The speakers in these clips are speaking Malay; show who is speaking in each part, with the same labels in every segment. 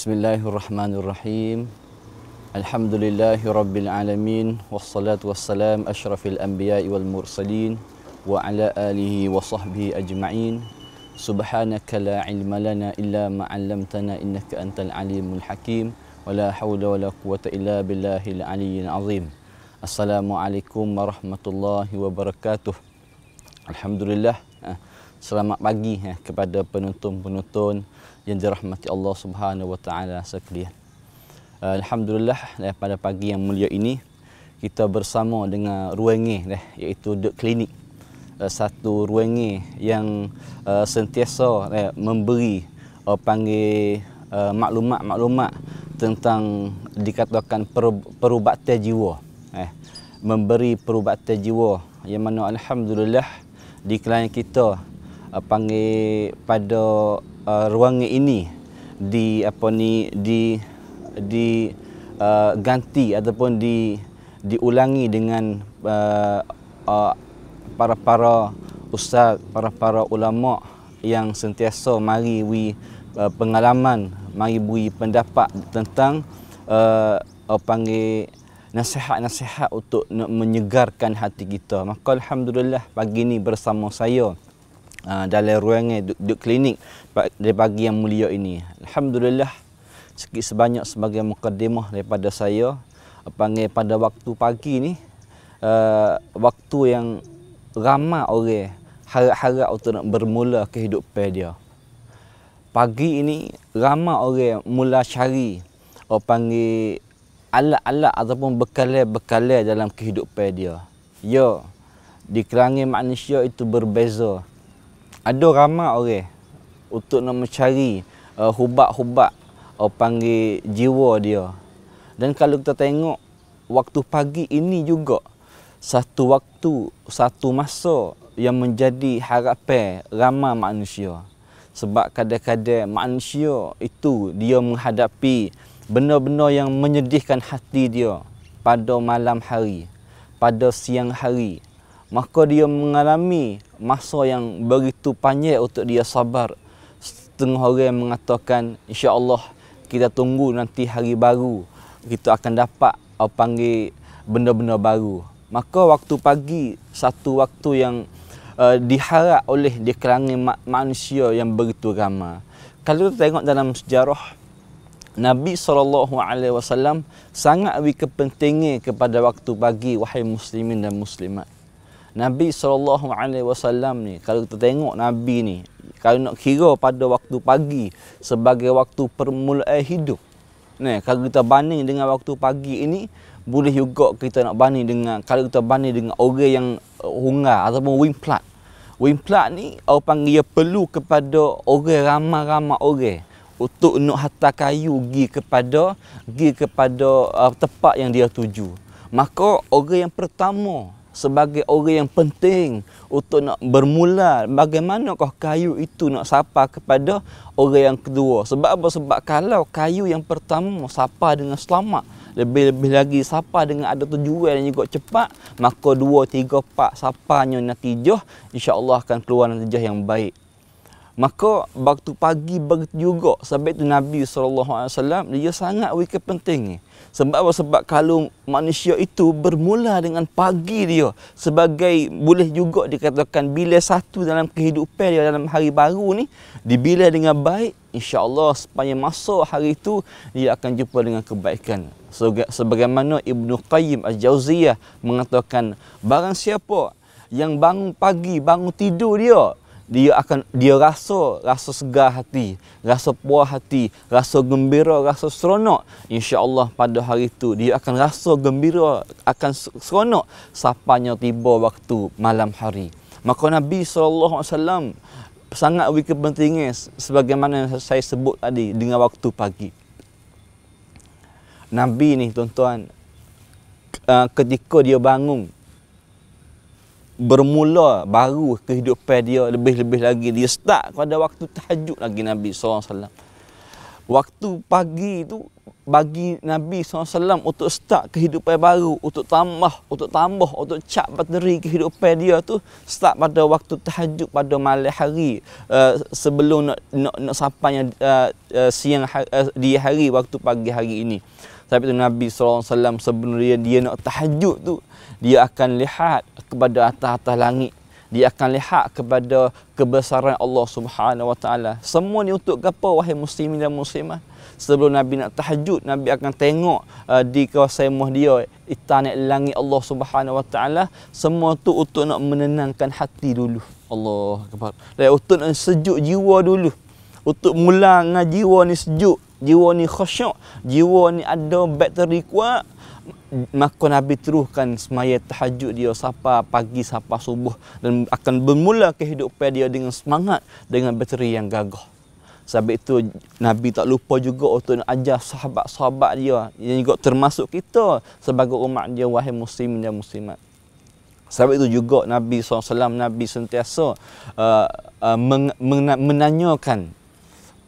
Speaker 1: Bismillahirrahmanirrahim. Alhamdulillahi rabbil alamin wassalatu wassalam asyrafil anbiya'i wal mursalin wa ala alihi wa sahbihi ajma'in. Subhanaka la ilma lana illa ma 'allamtana innaka antal alimul hakim. Wa la hawla wa la quwwata illa billahil aliyyil azim. Assalamualaikum warahmatullahi wabarakatuh. Alhamdulillah selamat pagi ya, kepada penonton-penonton yang dirahmati Allah Subhanahu wa taala sekalian. Eh, alhamdulillah ya, pada pagi yang mulia ini kita bersama dengan ruangi ya, iaitu The Clinic satu ruangi yang uh, sentiasa ya, memberi uh, panggil uh, maklumat-maklumat tentang dikatakan perubatan jiwa eh memberi perubatan jiwa yang mana alhamdulillah di klien kita uh, panggil pada uh, eh, ruang ini di apa ni di di uh, ganti ataupun di diulangi dengan uh, uh, para-para ustaz, para-para ulama yang sentiasa mari wi uh, pengalaman, mari beri pendapat tentang uh, uh, panggil nasihat-nasihat untuk menyegarkan hati kita. Maka alhamdulillah pagi ini bersama saya Ha, dalam ruangnya duduk klinik dari pagi yang mulia ini. Alhamdulillah sikit sebanyak sebagai mukadimah daripada saya panggil pada waktu pagi ini uh, eh, waktu yang ramai orang harap-harap untuk nak bermula kehidupan dia. Pagi ini ramai orang mula cari panggil alat-alat ataupun bekalan-bekalan dalam kehidupan dia. Ya, di kerangin manusia itu berbeza ada ramai orang untuk nak mencari uh, hubak-hubak uh, panggil jiwa dia. Dan kalau kita tengok waktu pagi ini juga satu waktu, satu masa yang menjadi harapan ramai manusia. Sebab kadang-kadang manusia itu dia menghadapi benda-benda yang menyedihkan hati dia pada malam hari, pada siang hari, maka dia mengalami masa yang begitu panjang untuk dia sabar. Setengah orang mengatakan insya-Allah kita tunggu nanti hari baru kita akan dapat apa panggil benda-benda baru. Maka waktu pagi satu waktu yang uh, diharap oleh di ma- manusia yang begitu ramah. Kalau kita tengok dalam sejarah Nabi saw sangat berkepentingan kepada waktu pagi wahai muslimin dan muslimat. Nabi SAW ni kalau kita tengok Nabi ni kalau nak kira pada waktu pagi sebagai waktu permulaan hidup ni kalau kita banding dengan waktu pagi ini boleh juga kita nak banding dengan kalau kita banding dengan orang yang eh, hunga ataupun wimplat wimplat ni orang panggil dia perlu kepada orang ramai-ramai orang untuk nak hatta kayu pergi kepada pergi kepada uh, tempat yang dia tuju maka orang yang pertama sebagai orang yang penting untuk nak bermula bagaimana kau kayu itu nak sapa kepada orang yang kedua sebab apa sebab kalau kayu yang pertama mau sapa dengan selamat lebih-lebih lagi sapa dengan ada tujuan yang juga cepat maka 2 3 4 sapanya natijah insyaallah akan keluar natijah yang baik Maka waktu pagi begitu juga sebab itu Nabi SAW dia sangat wika penting ni. Sebab sebab kalau manusia itu bermula dengan pagi dia sebagai boleh juga dikatakan bila satu dalam kehidupan dia dalam hari baru ni dibila dengan baik insyaallah sepanjang masa hari itu dia akan jumpa dengan kebaikan. Sebagai, sebagaimana Ibnu Qayyim Al-Jauziyah mengatakan barang siapa yang bangun pagi, bangun tidur dia, dia akan dia rasa rasa segar hati, rasa puas hati, rasa gembira, rasa seronok. Insya-Allah pada hari itu dia akan rasa gembira, akan seronok sapanya tiba waktu malam hari. Maka Nabi sallallahu alaihi wasallam sangat berkepentingan sebagaimana saya sebut tadi dengan waktu pagi. Nabi ni tuan-tuan ketika dia bangun bermula baru kehidupan dia lebih-lebih lagi dia start pada waktu tahajud lagi Nabi SAW waktu pagi tu bagi Nabi SAW untuk start kehidupan baru untuk tambah untuk tambah untuk cap bateri kehidupan dia tu start pada waktu tahajud pada malam hari uh, sebelum nak nak, nak sampai uh, uh, siang hari, uh, di hari waktu pagi hari ini tapi tu Nabi SAW sebenarnya dia nak tahajud tu. Dia akan lihat kepada atas-atas langit. Dia akan lihat kepada kebesaran Allah Subhanahu Wa Taala. Semua ni untuk apa wahai muslimin dan muslimah? Sebelum Nabi nak tahajud, Nabi akan tengok uh, di kawasan rumah dia, istana langit Allah Subhanahu Wa Taala. Semua tu untuk nak menenangkan hati dulu. Allah akbar. Dan untuk nak sejuk jiwa dulu. Untuk mula ngaji jiwa ni sejuk jiwa ni khusyuk jiwa ni ada bateri kuat maka Nabi teruskan semaya tahajud dia sapa pagi sapa subuh dan akan bermula kehidupan dia dengan semangat dengan bateri yang gagah sebab itu Nabi tak lupa juga untuk ajar sahabat-sahabat dia yang juga termasuk kita sebagai umat dia wahai muslim dan muslimat sebab itu juga Nabi SAW Nabi sentiasa uh, uh, men- men- menanyakan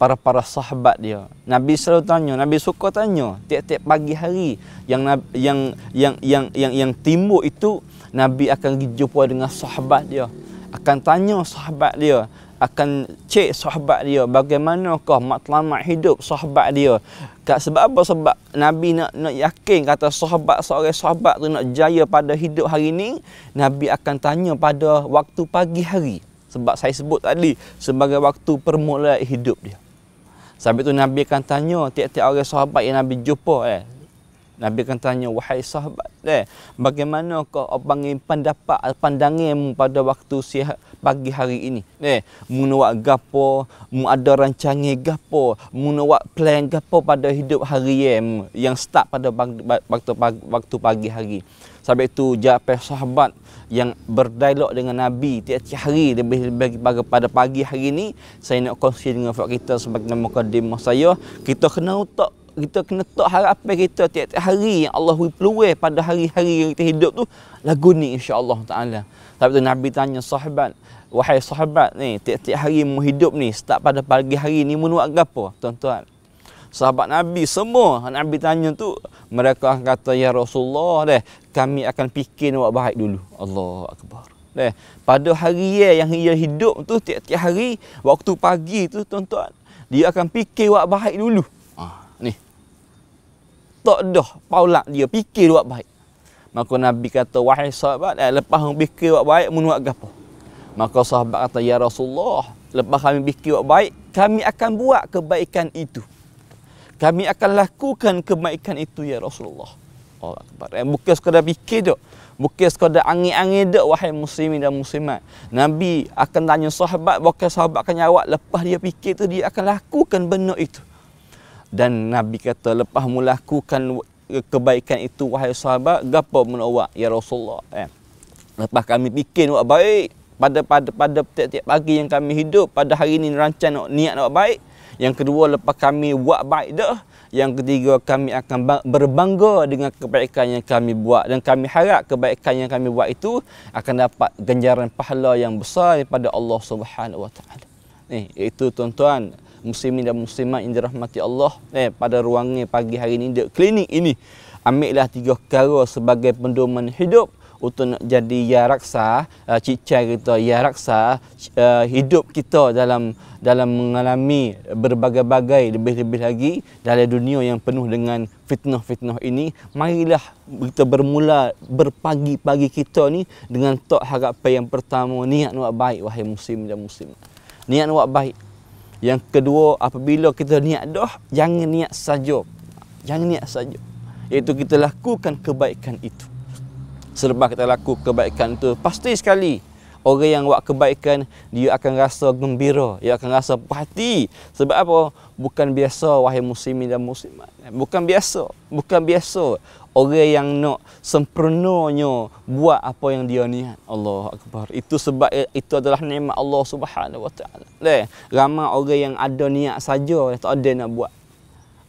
Speaker 1: para-para sahabat dia. Nabi selalu tanya, Nabi suka tanya tiap-tiap pagi hari yang yang yang yang yang yang, timbul itu Nabi akan pergi jumpa dengan sahabat dia. Akan tanya sahabat dia, akan cek sahabat dia bagaimanakah matlamat hidup sahabat dia. Kat sebab apa? Sebab Nabi nak, nak yakin kata sahabat seorang sahabat tu nak jaya pada hidup hari ini, Nabi akan tanya pada waktu pagi hari. Sebab saya sebut tadi sebagai waktu permulaan hidup dia. Sampai tu Nabi akan tanya tiap-tiap orang sahabat yang Nabi jumpa eh. Nabi akan tanya, wahai sahabat, eh, bagaimana kau panggil pendapat pandanganmu pada waktu sihat pagi hari ini? Eh, mu nak gapo, mu ada rancangi gapo, mu nak plan gapo pada hidup hari ini yang start pada waktu waktu pagi hari. Sebab itu jawab sahabat yang berdialog dengan Nabi tiap-tiap hari lebih bagi pada, pada pagi hari ini saya nak kongsi dengan kita sebagai mukadimah saya kita kena utak kita kena tak harapan kita tiap-tiap hari yang Allah beri peluang pada hari-hari yang kita hidup tu lagu ni insya-Allah taala. Tapi tu Nabi tanya sahabat, wahai sahabat ni tiap-tiap hari mu hidup ni start pada pagi hari ni mu nak apa? Tuan-tuan. Sahabat Nabi semua Nabi tanya tu mereka kata ya Rasulullah deh kami akan fikir nak baik dulu. Allah akbar. Deh, pada hari yang ia hidup tu tiap-tiap hari waktu pagi tu tuan-tuan dia akan fikir buat baik dulu tak dah paulak dia fikir buat baik maka nabi kata wahai sahabat eh, lepas hang fikir buat baik mun buat gapo maka sahabat kata ya rasulullah lepas kami fikir buat baik kami akan buat kebaikan itu kami akan lakukan kebaikan itu ya rasulullah Allah akbar eh, bukan sekadar fikir dok Bukan sekadar angin-angin dek wahai muslimin dan muslimat. Nabi akan tanya sahabat, bukan sahabat akan jawab lepas dia fikir tu dia akan lakukan benda itu dan Nabi kata lepas melakukan kebaikan itu wahai sahabat gapo menawak ya Rasulullah eh. lepas kami bikin buat baik pada pada pada tiap-tiap pagi yang kami hidup pada hari ini rancang nak niat nak baik yang kedua lepas kami buat baik dah yang ketiga kami akan berbangga dengan kebaikan yang kami buat dan kami harap kebaikan yang kami buat itu akan dapat ganjaran pahala yang besar daripada Allah Subhanahu Wa Taala ni eh, itu tuan-tuan muslimin dan muslimat yang dirahmati Allah eh pada ruangnya pagi hari ini di klinik ini ambillah tiga perkara sebagai pendoman hidup untuk nak jadi ya raksa uh, cicai kita ya raksa uh, hidup kita dalam dalam mengalami berbagai-bagai lebih-lebih lagi dalam dunia yang penuh dengan fitnah-fitnah ini marilah kita bermula berpagi-pagi kita ni dengan tok harapan yang pertama niat nak baik wahai muslim dan muslimat niat nak baik yang kedua, apabila kita niat doh, jangan niat saja. Jangan niat saja. Iaitu kita lakukan kebaikan itu. Selepas kita lakukan kebaikan itu, pasti sekali orang yang buat kebaikan, dia akan rasa gembira. Dia akan rasa berhati. Sebab apa? Bukan biasa, wahai muslimin dan muslimat. Bukan biasa. Bukan biasa orang yang nak sempurnanya buat apa yang dia niat. Allah Akbar. Itu sebab eh, itu adalah nikmat Allah Subhanahu Wa Taala. Leh, ramai orang yang ada niat saja tak ada nak buat.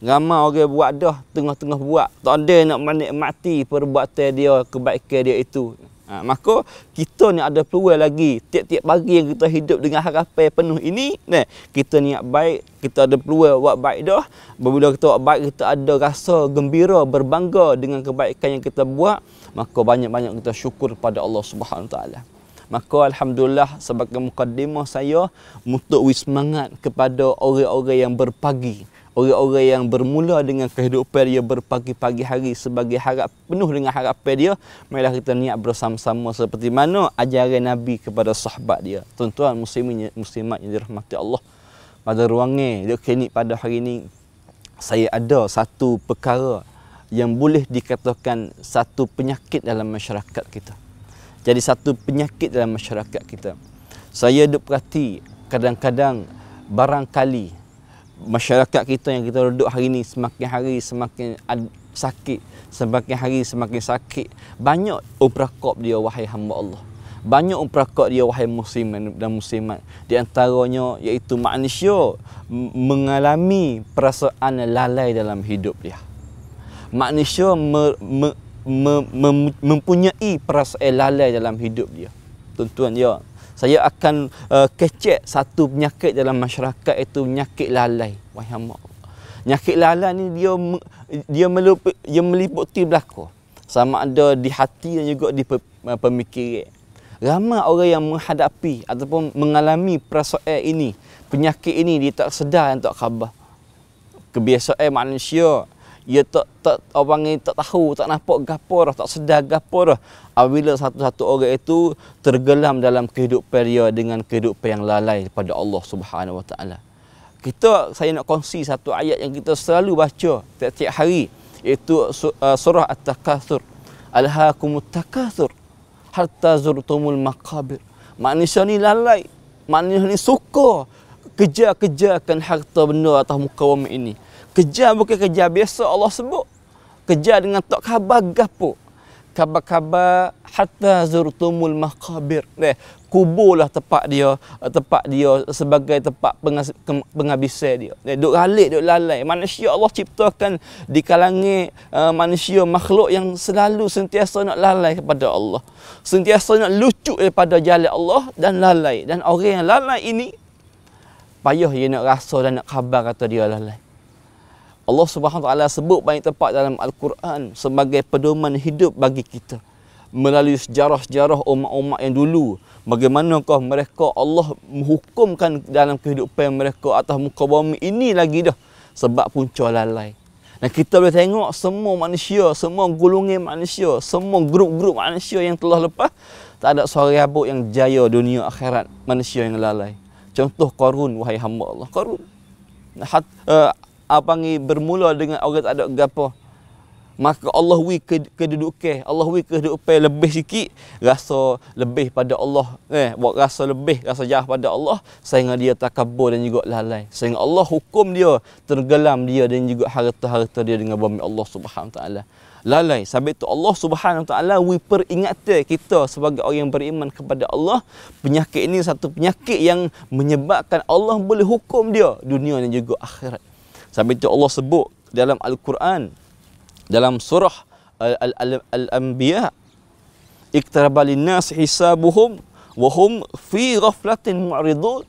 Speaker 1: Ramai orang buat dah tengah-tengah buat tak ada nak menikmati perbuatan dia kebaikan dia itu. Ha, maka kita ni ada peluang lagi tiap-tiap pagi yang kita hidup dengan harapan penuh ini ne, kita niat baik kita ada peluang buat baik dah bila kita buat baik kita ada rasa gembira berbangga dengan kebaikan yang kita buat maka banyak-banyak kita syukur pada Allah Subhanahu taala maka alhamdulillah sebagai mukadimah saya mutu wis semangat kepada orang-orang yang berpagi orang-orang yang bermula dengan kehidupan dia berpagi-pagi hari sebagai harap penuh dengan harapan dia mailah kita niat bersama-sama seperti mana ajaran nabi kepada sahabat dia tuan-tuan muslimin muslimat yang dirahmati Allah pada ruangnya ruang kini pada hari ini saya ada satu perkara yang boleh dikatakan satu penyakit dalam masyarakat kita jadi satu penyakit dalam masyarakat kita saya duk perhati kadang-kadang barangkali masyarakat kita yang kita duduk hari ini semakin hari semakin sakit semakin hari semakin sakit banyak uprakop dia wahai hamba Allah banyak uprakop dia wahai muslim dan muslimat di antaranya iaitu manusia mengalami perasaan lalai dalam hidup dia manusia me- me- me- mempunyai perasaan lalai dalam hidup dia tuan-tuan ya saya akan uh, kecek satu penyakit dalam masyarakat itu penyakit lalai wahai hamba penyakit lalai ni dia dia melup, dia meliputi belako sama ada di hati dan juga di uh, pemikiran ramai orang yang menghadapi ataupun mengalami persoalan ini penyakit ini dia tak sedar tak khabar kebiasaan manusia ia tak tak orang ini tak tahu tak nampak gapo dah tak sedar gapo dah apabila satu-satu orang itu tergelam dalam kehidupan dia dengan kehidupan yang lalai daripada Allah Subhanahu Wa Taala kita saya nak kongsi satu ayat yang kita selalu baca setiap hari iaitu uh, surah at-takatsur alhaakumut takatsur hatta zurtumul maqabir manusia ni lalai manusia ni suka kejar-kejarkan harta benda atau mukawam ini Kejar bukan kejar biasa Allah sebut. Kejar dengan tok khabar gapo? Khabar-khabar hatta zurtumul maqabir. Eh, kuburlah tempat dia, eh, tempat dia sebagai tempat pengas- penghabisan dia. Eh, duk ralik, duk lalai. Manusia Allah ciptakan di kalangan uh, eh, manusia makhluk yang selalu sentiasa nak lalai kepada Allah. Sentiasa nak lucu daripada jalan Allah dan lalai. Dan orang yang lalai ini payah dia nak rasa dan nak khabar kata dia lalai. Allah subhanahu wa taala sebut banyak tempat dalam Al-Quran sebagai pedoman hidup bagi kita. Melalui sejarah-sejarah umat-umat yang dulu. Bagaimanakah mereka Allah menghukumkan dalam kehidupan mereka atas muka bumi ini lagi dah. Sebab punca lalai. Dan kita boleh tengok semua manusia, semua gulungan manusia, semua grup-grup manusia yang telah lepas. Tak ada suara rabuk yang jaya dunia akhirat manusia yang lalai. Contoh korun, wahai hamba Allah. Korun. Hat, eh, apa ni bermula dengan orang tak ada gapo maka Allah wui kedudukan Allah wi kedudukan lebih sikit rasa lebih pada Allah eh buat rasa lebih rasa jauh pada Allah sehingga dia takabur dan juga lalai sehingga Allah hukum dia tergelam dia dan juga harta-harta dia dengan bumi Allah Subhanahu taala lalai sampai tu Allah Subhanahu taala wi peringatkan kita sebagai orang yang beriman kepada Allah penyakit ini satu penyakit yang menyebabkan Allah boleh hukum dia dunia dan juga akhirat Sambil itu Allah sebut dalam Al-Quran dalam surah Al-Anbiya iktarabalin nas hisabuhum wa hum fi ghaflatin mu'ridun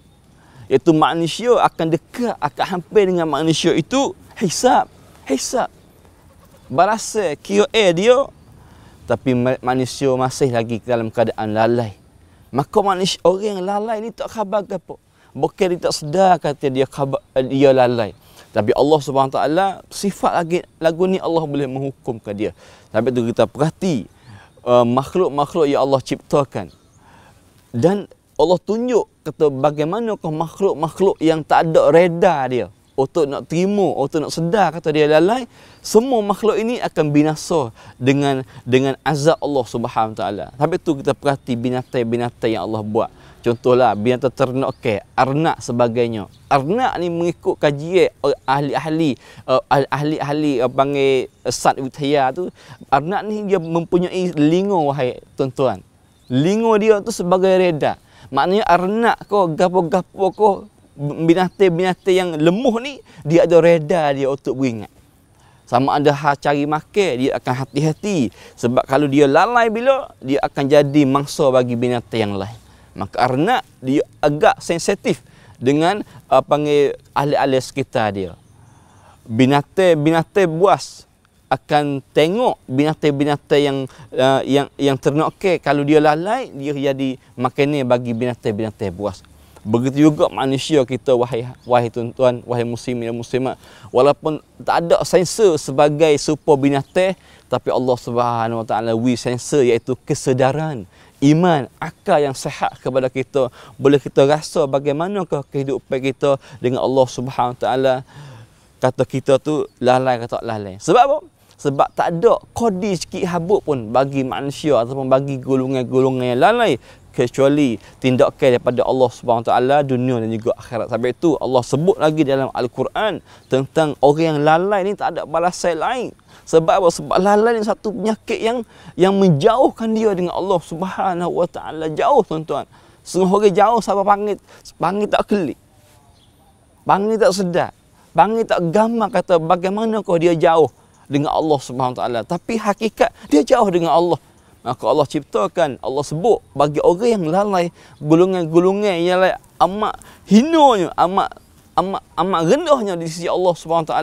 Speaker 1: iaitu manusia akan dekat akan hampir dengan manusia itu hisab hisab balasa kira eh dia tapi manusia masih lagi dalam keadaan lalai maka manusia orang yang lalai ni tak khabar ke apa bukan dia tak sedar kata dia khabar, dia lalai tapi Allah Subhanahu taala sifat lagi lagu ni Allah boleh menghukumkan dia. Sampai tu kita perhati uh, makhluk-makhluk yang Allah ciptakan. Dan Allah tunjuk kata bagaimana kau makhluk-makhluk yang tak ada reda dia untuk nak terima, untuk nak sedar kata dia lalai, semua makhluk ini akan binasa dengan dengan azab Allah Subhanahu taala. Sampai tu kita perhati binatang-binatang yang Allah buat. Contohlah binatang ternak ke, arnak sebagainya. Arnak ni mengikut kajian eh, ahli-ahli eh, ahli-ahli uh, panggil sat utaya tu, arnak ni dia mempunyai lingo wahai tuan-tuan. Lingo dia tu sebagai reda. Maknanya arnak ko gapo-gapo ko binatang-binatang yang lemuh ni dia ada reda dia untuk beringat. Sama ada ha cari makan dia akan hati-hati sebab kalau dia lalai bila dia akan jadi mangsa bagi binatang yang lain maka arnab dia agak sensitif dengan uh, panggil ahli-ahli sekitar dia binatang-binatang buas akan tengok binatang-binatang yang uh, yang yang ternokke kalau dia lalai dia jadi makanan bagi binatang-binatang buas Begitu juga manusia kita wahai wahai tuan-tuan, wahai muslimin dan muslimat. Walaupun tak ada sensor sebagai super binatang, tapi Allah Subhanahu Wa Taala wi sensor iaitu kesedaran, iman, akal yang sehat kepada kita. Boleh kita rasa bagaimana kehidupan kita dengan Allah Subhanahu Wa Taala kata kita tu lalai kata lalai. Sebab apa? Sebab tak ada kodi sikit habuk pun bagi manusia ataupun bagi golongan-golongan yang lalai kecuali tindakan daripada Allah Subhanahu Wa Taala dunia dan juga akhirat. Sampai itu Allah sebut lagi dalam Al-Quran tentang orang yang lalai ni tak ada balasan lain. Sebab apa? Sebab lalai ni satu penyakit yang yang menjauhkan dia dengan Allah Subhanahu Wa Taala. Jauh tuan-tuan. sungguh orang jauh sampai panggil panggil tak kelik. Panggil tak sedar. Panggil tak gamak kata bagaimana kau dia jauh dengan Allah Subhanahu Wa Taala. Tapi hakikat dia jauh dengan Allah. Maka Allah ciptakan, Allah sebut bagi orang yang lalai, golongan-golongan yang lalai amat hinanya, amat amat amat rendahnya di sisi Allah SWT,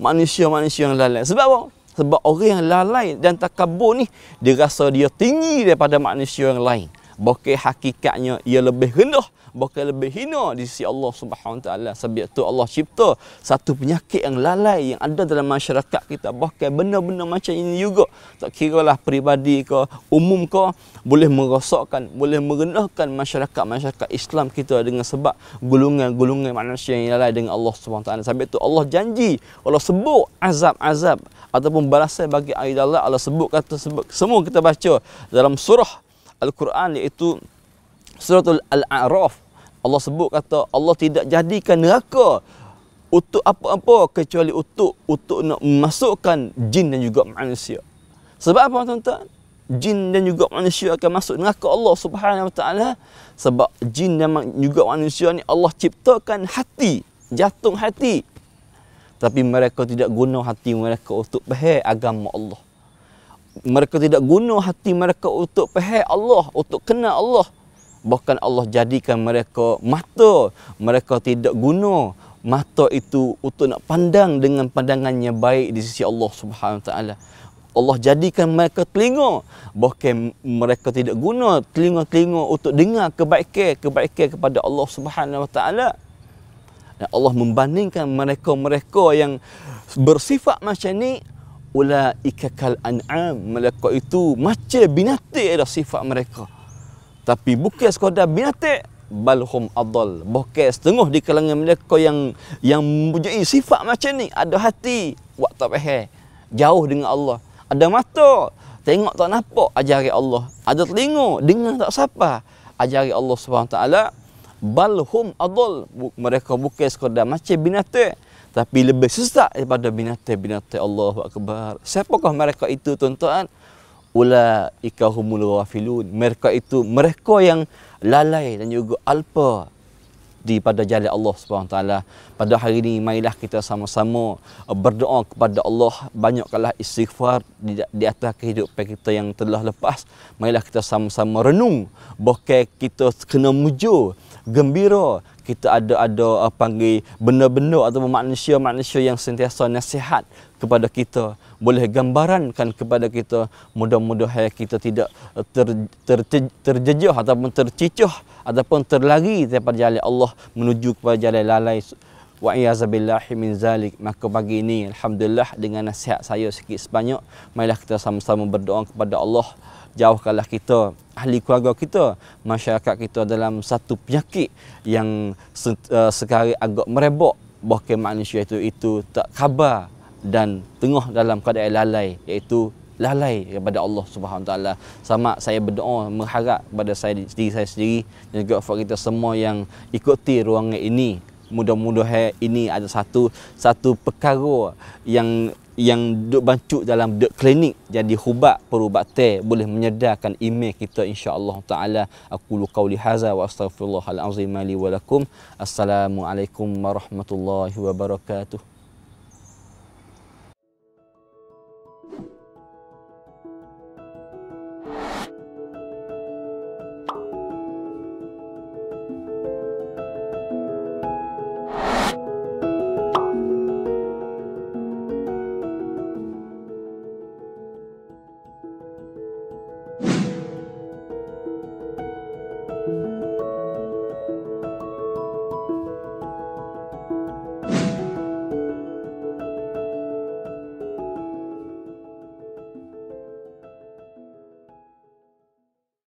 Speaker 1: manusia-manusia yang lalai. Sebab apa? Sebab orang yang lalai dan takabur ni, dia rasa dia tinggi daripada manusia yang lain. Bukan hakikatnya ia lebih rendah Bukan lebih hina di sisi Allah Subhanahu Wa Taala. Sebab itu Allah cipta satu penyakit yang lalai Yang ada dalam masyarakat kita Bukan benda-benda macam ini juga Tak kira lah peribadi ke umum ke Boleh merosakkan, boleh merendahkan masyarakat-masyarakat Islam kita Dengan sebab gulungan-gulungan manusia yang lalai dengan Allah Subhanahu Wa Taala. Sebab itu Allah janji Allah sebut azab-azab ataupun balasan bagi ayat Allah Allah sebut kata sebut semua kita baca dalam surah Al-Quran iaitu Suratul Al-A'raf Allah sebut kata Allah tidak jadikan neraka untuk apa-apa kecuali untuk untuk nak memasukkan jin dan juga manusia. Sebab apa tuan-tuan? Jin dan juga manusia akan masuk neraka Allah Subhanahu Wa Taala sebab jin dan juga manusia ni Allah ciptakan hati, jatung hati. Tapi mereka tidak guna hati mereka untuk bahaya agama Allah mereka tidak guna hati mereka untuk pahal Allah, untuk kenal Allah. Bahkan Allah jadikan mereka mata, mereka tidak guna mata itu untuk nak pandang dengan pandangannya baik di sisi Allah Subhanahu taala. Allah jadikan mereka telinga bahkan mereka tidak guna telinga-telinga untuk dengar kebaikan-kebaikan kepada Allah Subhanahu Wa Taala. Allah membandingkan mereka-mereka yang bersifat macam ni ula ikakal an'am mereka itu macam binatik dah sifat mereka tapi bukan sekadar binatik balhum adall bukan setengah di kalangan mereka yang yang mempunyai sifat macam ni ada hati waktu pehe jauh dengan Allah ada mata tengok tak nampak ajari Allah ada telinga dengar tak siapa ajari Allah swt. taala balhum adall mereka bukan sekadar macam binatik tapi lebih sesak daripada binatang-binatang Allah Akbar. Siapakah mereka itu tuan-tuan? Ula ikahumul ghafilun. Mereka itu mereka yang lalai dan juga alpa di pada jalan Allah SWT. Pada hari ini, mailah kita sama-sama uh, berdoa kepada Allah. banyaklah istighfar di, atas kehidupan kita yang telah lepas. Mailah kita sama-sama renung. bahawa kita kena mujur, gembira, kita ada ada uh, panggil benar-benar atau manusia-manusia yang sentiasa nasihat kepada kita boleh gambarankan kepada kita mudah-mudahan kita tidak uh, ter, ter, ter terjejah ataupun tercicuh ataupun terlari daripada jalan Allah menuju kepada jalan lalai wa iyazabilahi min zalik maka pagi ini alhamdulillah dengan nasihat saya sikit sebanyak mailah kita sama-sama berdoa kepada Allah jauhkanlah kita ahli keluarga kita, masyarakat kita dalam satu penyakit yang eh, sekali agak merebok bahawa manusia itu itu tak khabar dan tengah dalam keadaan lalai iaitu lalai kepada Allah Subhanahu taala. Sama saya berdoa mengharap kepada saya diri saya sendiri dan juga buat kita semua yang ikuti ruangan ini mudah-mudahan ini ada satu satu perkara yang yang duk bancuk dalam duk klinik jadi hubat perubatan boleh menyedarkan email kita insyaallah taala aku lu qauli hadza wa astaghfirullahal azim li wa lakum assalamualaikum warahmatullahi wabarakatuh